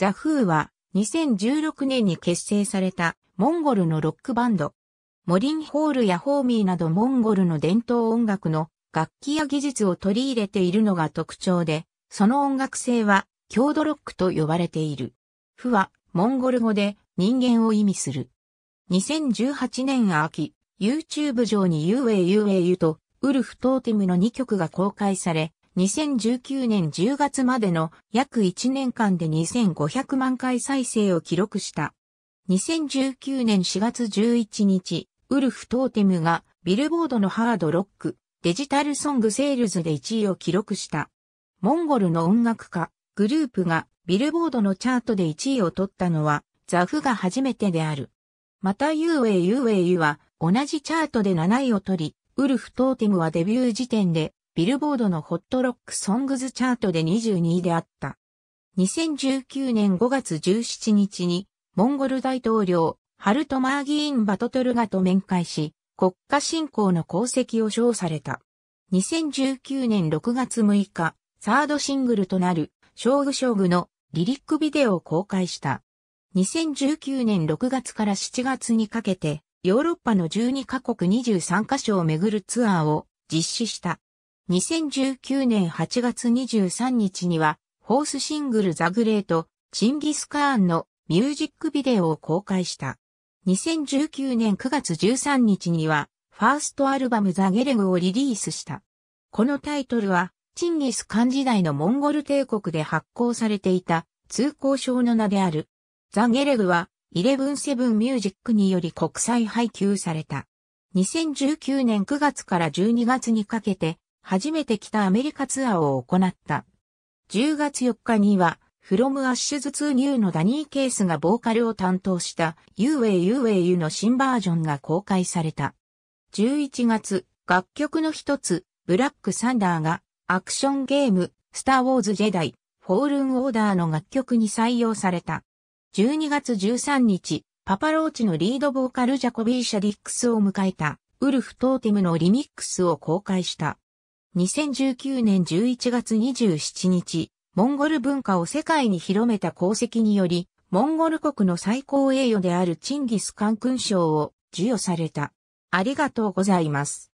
ザ・フーは2016年に結成されたモンゴルのロックバンド。モリンホールやホーミーなどモンゴルの伝統音楽の楽器や技術を取り入れているのが特徴で、その音楽性は郷土ロックと呼ばれている。フはモンゴル語で人間を意味する。2018年秋、YouTube 上に UAUAU とウルフトーテムの2曲が公開され、2019年10月までの約1年間で2500万回再生を記録した。2019年4月11日、ウルフ・トーテムがビルボードのハードロック、デジタルソングセールズで1位を記録した。モンゴルの音楽家、グループがビルボードのチャートで1位を取ったのは、ザフが初めてである。また UAUAU は同じチャートで7位を取り、ウルフ・トーテムはデビュー時点でビルボードのホットロックソングズチャートで22位であった。2019年5月17日に、モンゴル大統領、ハルトマーギーン・バトトルガと面会し、国家振興の功績を称された。2019年6月6日、サードシングルとなる、将軍将軍のリリックビデオを公開した。2019年6月から7月にかけて、ヨーロッパの12カ国23カ所を巡るツアーを実施した。2019年8月23日には、ホースシングルザグレート、チンギスカーンのミュージックビデオを公開した。2019年9月13日には、ファーストアルバムザゲレグをリリースした。このタイトルは、チンギスカン時代のモンゴル帝国で発行されていた通行証の名である。ザゲレグは、イレブンセブンミュージックにより国際配給された。2019年9月から12月にかけて、初めて北アメリカツアーを行った。10月4日には、フロムアッシュズツーニューのダニー・ケースがボーカルを担当したユー u Way ーウ u Way u の新バージョンが公開された。11月、楽曲の一つ、ブラックサンダーがアクションゲーム、スター・ウォーズ・ジェダイ、フォールン・オーダーの楽曲に採用された。12月13日、パパローチのリードボーカルジャコビー・シャディックスを迎えた、ウルフ・トーテムのリミックスを公開した。2019年11月27日、モンゴル文化を世界に広めた功績により、モンゴル国の最高栄誉であるチンギス・カン勲章を授与された。ありがとうございます。